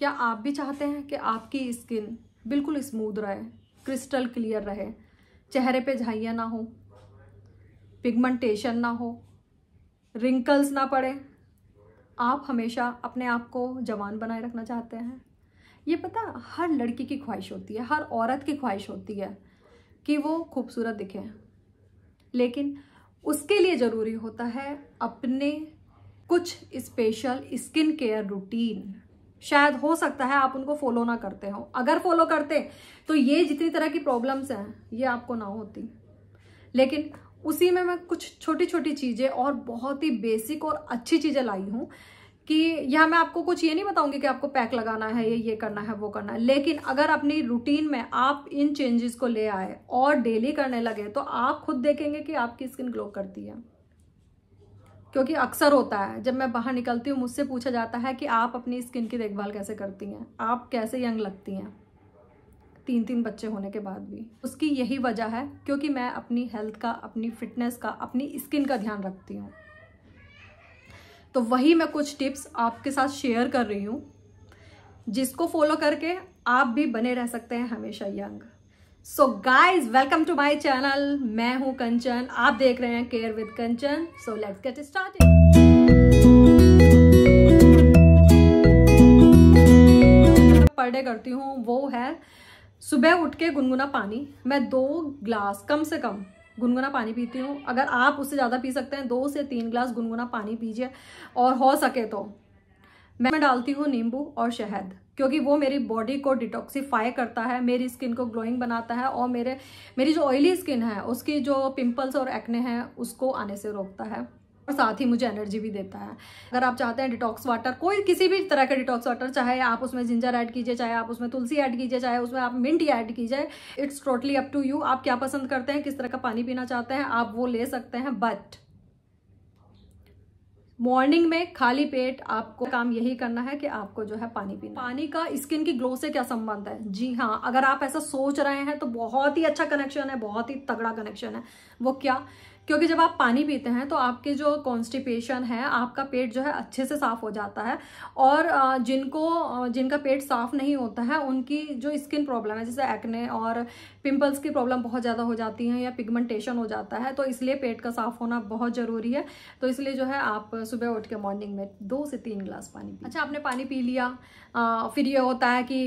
क्या आप भी चाहते हैं कि आपकी स्किन बिल्कुल स्मूथ रहे क्रिस्टल क्लियर रहे चेहरे पे झाइयाँ ना हो पिगमेंटेशन ना हो रिंकल्स ना पड़े आप हमेशा अपने आप को जवान बनाए रखना चाहते हैं ये पता हर लड़की की ख्वाहिश होती है हर औरत की ख्वाहिश होती है कि वो खूबसूरत दिखे लेकिन उसके लिए ज़रूरी होता है अपने कुछ स्पेशल स्किन केयर रूटीन शायद हो सकता है आप उनको फॉलो ना करते हो अगर फॉलो करते तो ये जितनी तरह की प्रॉब्लम्स हैं ये आपको ना होती लेकिन उसी में मैं कुछ छोटी छोटी चीज़ें और बहुत ही बेसिक और अच्छी चीज़ें लाई हूँ कि यह मैं आपको कुछ ये नहीं बताऊंगी कि आपको पैक लगाना है ये ये करना है वो करना है लेकिन अगर अपनी रूटीन में आप इन चेंजेस को ले आए और डेली करने लगे तो आप खुद देखेंगे कि आपकी स्किन ग्लो करती है क्योंकि अक्सर होता है जब मैं बाहर निकलती हूँ मुझसे पूछा जाता है कि आप अपनी स्किन की देखभाल कैसे करती हैं आप कैसे यंग लगती हैं तीन तीन बच्चे होने के बाद भी उसकी यही वजह है क्योंकि मैं अपनी हेल्थ का अपनी फिटनेस का अपनी स्किन का ध्यान रखती हूँ तो वही मैं कुछ टिप्स आपके साथ शेयर कर रही हूँ जिसको फॉलो करके आप भी बने रह सकते हैं हमेशा young so guys welcome to my channel मैं हूं कंचन आप देख रहे हैं care with Kanchan so let's get start पर डे करती हूँ वो है सुबह उठ के गुनगुना पानी मैं दो ग्लास कम से कम गुनगुना पानी पीती हूँ अगर आप उससे ज़्यादा पी सकते हैं दो से तीन ग्लास गुनगुना पानी पीजिए और हो सके तो मैं डालती हूँ नींबू और शहद क्योंकि वो मेरी बॉडी को डिटॉक्सीफाई करता है मेरी स्किन को ग्लोइंग बनाता है और मेरे मेरी जो ऑयली स्किन है उसकी जो पिंपल्स और एक्ने हैं उसको आने से रोकता है और साथ ही मुझे एनर्जी भी देता है अगर आप चाहते हैं डिटॉक्स वाटर कोई किसी भी तरह का डिटॉक्स वाटर चाहे आप उसमें जिंजर ऐड कीजिए चाहे आप उसमें तुलसी ऐड कीजिए चाहे उसमें आप मिंट ऐड कीजिए it's totally up to you आप क्या पसंद करते हैं किस तरह का पानी पीना चाहते हैं आप वो ले सकते हैं बट मॉर्निंग में खाली पेट आपको काम यही करना है कि आपको जो है पानी पीना पानी का स्किन की ग्लो से क्या संबंध है जी हाँ अगर आप ऐसा सोच रहे हैं तो बहुत ही अच्छा कनेक्शन है बहुत ही तगड़ा कनेक्शन है वो क्या क्योंकि जब आप पानी पीते हैं तो आपके जो कॉन्स्टिपेशन है आपका पेट जो है अच्छे से साफ़ हो जाता है और जिनको जिनका पेट साफ़ नहीं होता है उनकी जो स्किन प्रॉब्लम है जैसे एक्ने और पिंपल्स की प्रॉब्लम बहुत ज़्यादा हो जाती है या पिगमेंटेशन हो जाता है तो इसलिए पेट का साफ़ होना बहुत ज़रूरी है तो इसलिए जो है आप सुबह उठ के मॉर्निंग में दो से तीन ग्लास पानी पी अच्छा आपने पानी पी लिया आ, फिर ये होता है कि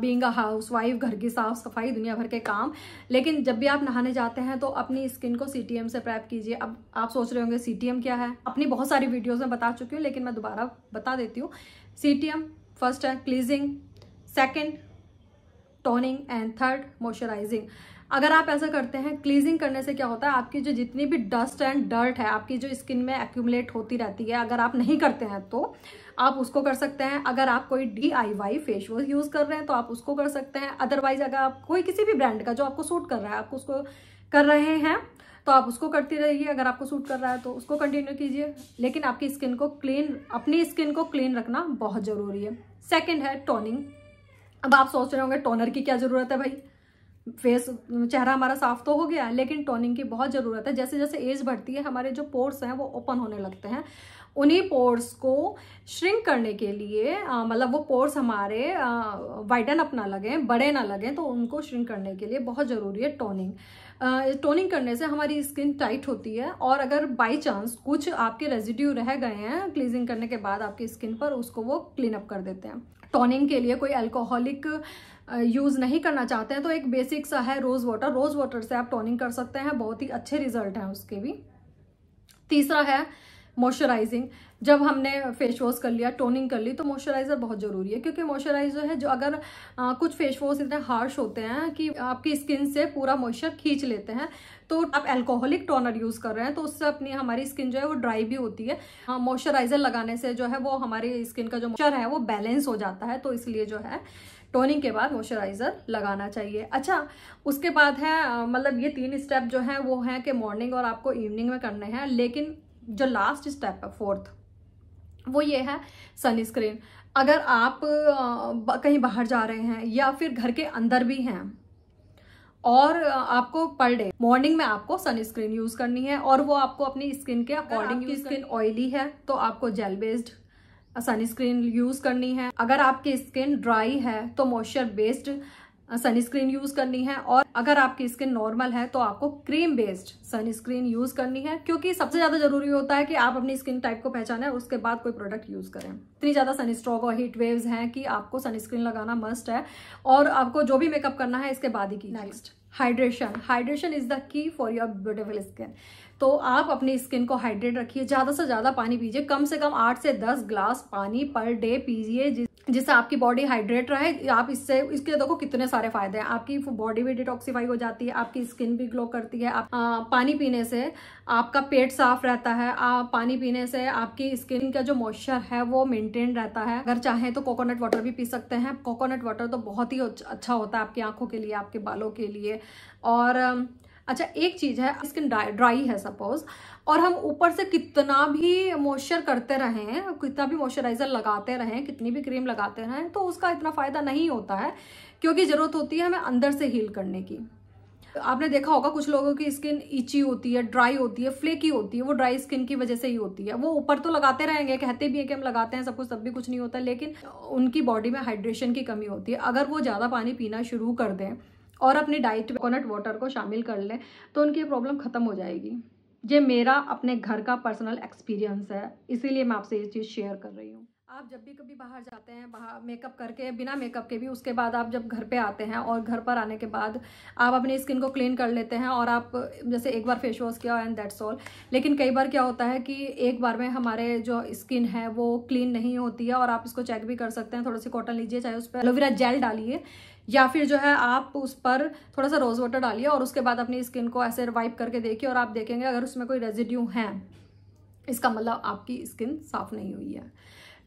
बींग अ हाउस वाइफ घर की साफ़ सफाई दुनिया भर के काम लेकिन जब भी आप नहाने जाते हैं तो अपनी स्किन को सी से प्राइवेट सब्सक्राइब कीजिए अब आप सोच रहे होंगे सी क्या है अपनी बहुत सारी वीडियोज़ में बता चुकी हूँ लेकिन मैं दोबारा बता देती हूँ सी फर्स्ट है cleansing second toning and third moisturising अगर आप ऐसा करते हैं क्लीजिंग करने से क्या होता है आपकी जो जितनी भी डस्ट एंड डर्ट है आपकी जो स्किन में एक्यूमुलेट होती रहती है अगर आप नहीं करते हैं तो आप उसको कर सकते हैं अगर आप कोई D I Y face wash use कर रहे हैं तो आप उसको कर सकते हैं अदरवाइज अगर आप कोई किसी भी ब्रांड का जो आपको सूट कर रहा है आप उसको कर रहे हैं तो आप उसको करती रहिए अगर आपको सूट कर रहा है तो उसको कंटिन्यू कीजिए लेकिन आपकी स्किन को क्लीन अपनी स्किन को क्लीन रखना बहुत ज़रूरी है सेकेंड है टोनिंग अब आप सोच रहे होंगे टोनर की क्या ज़रूरत है भाई फेस चेहरा हमारा साफ तो हो गया लेकिन टोनिंग की बहुत ज़रूरत है जैसे जैसे एज बढ़ती है हमारे जो पोर्स हैं वो ओपन होने लगते हैं उन्हीं पोर्स को श्रिंक करने के लिए मतलब वो पोर्स हमारे वाइडन अप ना लगें बड़े ना लगें तो उनको श्रिंक करने के लिए बहुत ज़रूरी है टोनिंग टोनिंग करने से हमारी स्किन टाइट होती है और अगर बाय चांस कुछ आपके रेजिड्यू रह गए हैं क्लीजिंग करने के बाद आपकी स्किन पर उसको वो क्लीन अप कर देते हैं टोनिंग के लिए कोई अल्कोहलिक यूज़ नहीं करना चाहते हैं तो एक बेसिक सा है रोज़ वाटर रोज़ वाटर से आप टोनिंग कर सकते हैं बहुत ही अच्छे रिजल्ट हैं उसके भी तीसरा है मॉइस्चराइजिंग जब हमने फेस वॉश कर लिया टोनिंग कर ली तो मॉइस्चराइज़र बहुत ज़रूरी है क्योंकि मॉइस्चराइज़र है जो अगर आ, कुछ फेस वॉश इतने हार्श होते हैं कि आपकी स्किन से पूरा मॉइस्चर खींच लेते हैं तो आप एल्कोहलिक टोनर यूज़ कर रहे हैं तो उससे अपनी हमारी स्किन जो है वो ड्राई भी होती है मॉइस्चराइज़र हाँ, लगाने से जो है वो हमारी स्किन का जो मॉइस्चर है वो बैलेंस हो जाता है तो इसलिए जो है टोनिंग के बाद मॉइस्चराइज़र लगाना चाहिए अच्छा उसके बाद है मतलब ये तीन स्टेप जो है वो है कि मॉर्निंग और आपको इवनिंग में करने हैं लेकिन जो लास्ट स्टेप है फोर्थ वो ये है सनस्क्रीन अगर आप कहीं बाहर जा रहे हैं या फिर घर के अंदर भी हैं और आपको पर डे मॉर्निंग में आपको सनस्क्रीन यूज करनी है और वो आपको अपनी स्किन के अकॉर्डिंग स्किन ऑयली है तो आपको जेल बेस्ड सनस्क्रीन यूज करनी है अगर आपकी स्किन ड्राई है तो मॉइस्चर बेस्ड सनस्क्रीन यूज करनी है और अगर आपकी स्किन नॉर्मल है तो आपको क्रीम बेस्ड सनस्क्रीन यूज करनी है क्योंकि सबसे ज्यादा जरूरी होता है कि आप अपनी स्किन टाइप को पहचाने उसके बाद कोई प्रोडक्ट यूज करें इतनी ज्यादा सनस्ट्रॉक और हीट वेव्स हैं कि आपको सनस्क्रीन लगाना मस्ट है और आपको जो भी मेकअप करना है इसके बाद ही की next hydration hydration is the key for your beautiful skin तो आप अपनी स्किन को हाइड्रेट रखिए ज़्यादा से ज़्यादा पानी पीजिए कम से कम आठ से दस ग्लास पानी पर डे पीजिए जिस जिससे आपकी बॉडी हाइड्रेट रहे आप इससे इसके देखो कितने सारे फायदे हैं आपकी बॉडी भी डिटॉक्सीफाई हो जाती है आपकी स्किन भी ग्लो करती है आप आ, पानी पीने से आपका पेट साफ रहता है आ, पानी पीने से आपकी स्किन का जो मॉइस्चर है वो मेंटेन रहता है अगर चाहें तो कोकोनट वाटर भी पी सकते हैं कोकोनट वाटर तो बहुत ही अच्छा होता है आपकी आंखों के लिए आपके बालों के लिए और अच्छा एक चीज़ है स्किन ड्राई है सपोज और हम ऊपर से कितना भी मॉइस्चर करते रहें कितना भी मॉइस्चराइज़र लगाते रहें कितनी भी क्रीम लगाते रहें तो उसका इतना फ़ायदा नहीं होता है क्योंकि ज़रूरत होती है हमें अंदर से हील करने की आपने देखा होगा कुछ लोगों की स्किन इची होती है ड्राई होती है फ्लेकी होती है वो ड्राई स्किन की वजह से ही होती है वो ऊपर तो लगाते रहेंगे कहते भी हैं कि हम लगाते हैं सब कुछ तब भी कुछ नहीं होता लेकिन उनकी बॉडी में हाइड्रेशन की कमी होती है अगर वो ज़्यादा पानी पीना शुरू कर दें और अपनी डाइट में कोकोनट वाटर को शामिल कर लें तो उनकी प्रॉब्लम ख़त्म हो जाएगी ये मेरा अपने घर का पर्सनल एक्सपीरियंस है इसीलिए मैं आपसे ये चीज़ शेयर कर रही हूँ आप जब भी कभी बाहर जाते हैं बाहर मेकअप करके बिना मेकअप के भी उसके बाद आप जब घर पे आते हैं और घर पर आने के बाद आप अपनी स्किन को क्लीन कर लेते हैं और आप जैसे एक बार फेस वॉश किया एंड दैट्स ऑल लेकिन कई बार क्या होता है कि एक बार में हमारे जो स्किन है वो क्लीन नहीं होती है और आप इसको चेक भी कर सकते हैं थोड़ा सी कॉटन लीजिए चाहे उस पर एलोवेरा जेल डालिए या फिर जो है आप उस पर थोड़ा सा रोज़ वाटर डालिए और उसके बाद अपनी स्किन को ऐसे वाइप करके देखिए और आप देखेंगे अगर उसमें कोई रेजिड्यू है इसका मतलब आपकी स्किन साफ नहीं हुई है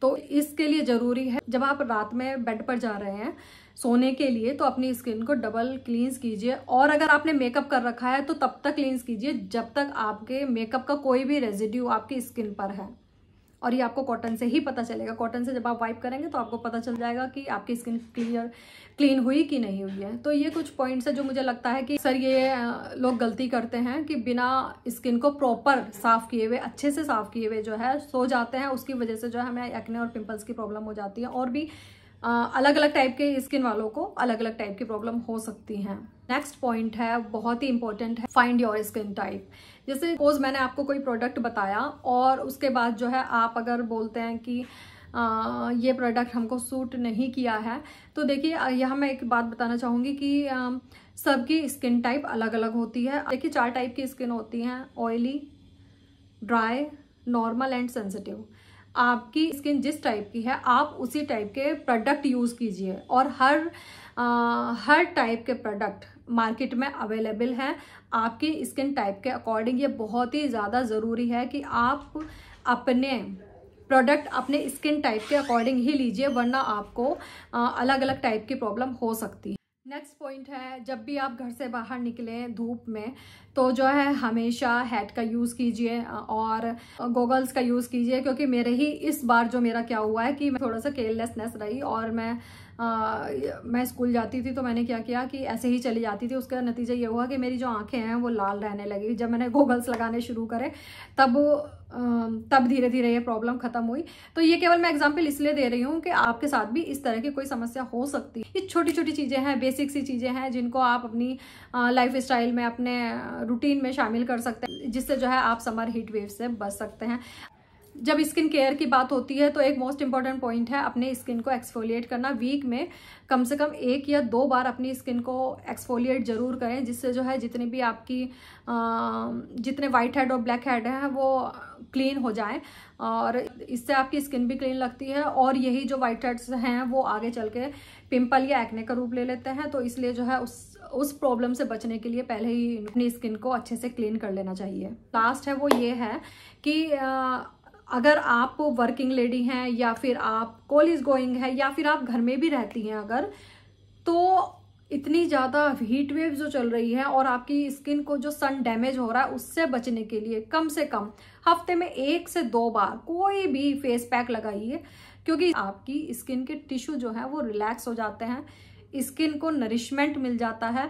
तो इसके लिए ज़रूरी है जब आप रात में बेड पर जा रहे हैं सोने के लिए तो अपनी स्किन को डबल क्लींस कीजिए और अगर आपने मेकअप कर रखा है तो तब तक क्लींस कीजिए जब तक आपके मेकअप का कोई भी रेजिड्यू आपकी स्किन पर है और ये आपको कॉटन से ही पता चलेगा कॉटन से जब आप वाइप करेंगे तो आपको पता चल जाएगा कि आपकी स्किन क्लियर क्लीन हुई कि नहीं हुई है तो ये कुछ पॉइंट्स है जो मुझे लगता है कि सर ये लोग गलती करते हैं कि बिना स्किन को प्रॉपर साफ किए हुए अच्छे से साफ किए हुए जो है सो जाते हैं उसकी वजह से जो है हमें एक्ने और पिम्पल्स की प्रॉब्लम हो जाती है और भी अलग अलग टाइप के स्किन वालों को अलग अलग टाइप की प्रॉब्लम हो सकती हैं नेक्स्ट पॉइंट है बहुत ही इंपॉर्टेंट है फाइंड योर स्किन टाइप जैसे सपोज मैंने आपको कोई प्रोडक्ट बताया और उसके बाद जो है आप अगर बोलते हैं कि आ, ये प्रोडक्ट हमको सूट नहीं किया है तो देखिए यह मैं एक बात बताना चाहूँगी कि सबकी स्किन टाइप अलग अलग होती है देखिए चार टाइप की स्किन होती हैं oily dry normal and sensitive आपकी स्किन जिस टाइप की है आप उसी टाइप के प्रोडक्ट यूज़ कीजिए और हर आ, हर टाइप के प्रोडक्ट मार्केट में अवेलेबल हैं आपकी स्किन टाइप के अकॉर्डिंग ये बहुत ही ज़्यादा ज़रूरी है कि आप अपने प्रोडक्ट अपने स्किन टाइप के अकॉर्डिंग ही लीजिए वरना आपको अलग अलग टाइप की प्रॉब्लम हो सकती है नेक्स्ट पॉइंट है जब भी आप घर से बाहर निकलें धूप में तो जो है हमेशा हैट का यूज़ कीजिए और गोगल्स का यूज़ कीजिए क्योंकि मेरे ही इस बार जो मेरा क्या हुआ है कि मैं थोड़ा सा केयरलेसनेस रही और मैं मैं स्कूल जाती थी तो मैंने क्या किया कि ऐसे ही चली जाती थी उसका नतीजा ये हुआ कि मेरी जो आंखें हैं वो लाल रहने लगी जब मैंने गोगल्स लगाने शुरू करे तब तब धीरे धीरे ये प्रॉब्लम खत्म हुई तो ये केवल मैं एग्जाम्पल इसलिए दे रही हूँ कि आपके साथ भी इस तरह की कोई समस्या हो सकती है ये छोटी छोटी चीज़ें हैं बेसिक सी चीज़ें हैं जिनको आप अपनी लाइफ स्टाइल में अपने रूटीन में शामिल कर सकते हैं जिससे जो है आप समर हीट वेव से बच सकते हैं जब स्किन केयर की बात होती है तो एक मोस्ट इंपॉर्टेंट पॉइंट है अपने स्किन को एक्सफोलिएट करना वीक में कम से कम एक या दो बार अपनी स्किन को एक्सफोलिएट जरूर करें जिससे जो है जितनी भी आपकी जितने वाइट हेड और ब्लैक हेड हैं वो क्लीन हो जाए और इससे आपकी स्किन भी क्लीन लगती है और यही जो वाइट हेड्स हैं वो आगे चल के पिम्पल या एक्ने का रूप ले लेते हैं तो इसलिए जो है उस उस प्रॉब्लम से बचने के लिए पहले ही अपनी स्किन को अच्छे से क्लीन कर लेना चाहिए लास्ट है वो ये है कि आ, अगर आप वर्किंग लेडी हैं या फिर आप कॉलेज गोइंग है या फिर आप घर में भी रहती हैं अगर तो इतनी ज़्यादा हीट वेव जो चल रही है और आपकी स्किन को जो सन डैमेज हो रहा है उससे बचने के लिए कम से कम हफ्ते में एक से दो बार कोई भी फेस पैक लगाइए क्योंकि आपकी स्किन के टिश्यू जो है वो रिलैक्स हो जाते हैं स्किन को नरिशमेंट मिल जाता है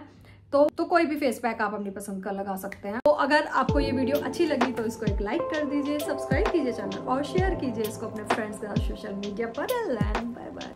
तो तो कोई भी फेस पैक आप अपनी पसंद का लगा सकते हैं तो अगर आपको ये वीडियो अच्छी लगी तो इसको एक लाइक कर दीजिए सब्सक्राइब कीजिए चैनल और शेयर कीजिए इसको अपने फ्रेंड्स के साथ सोशल मीडिया पर बाय बाय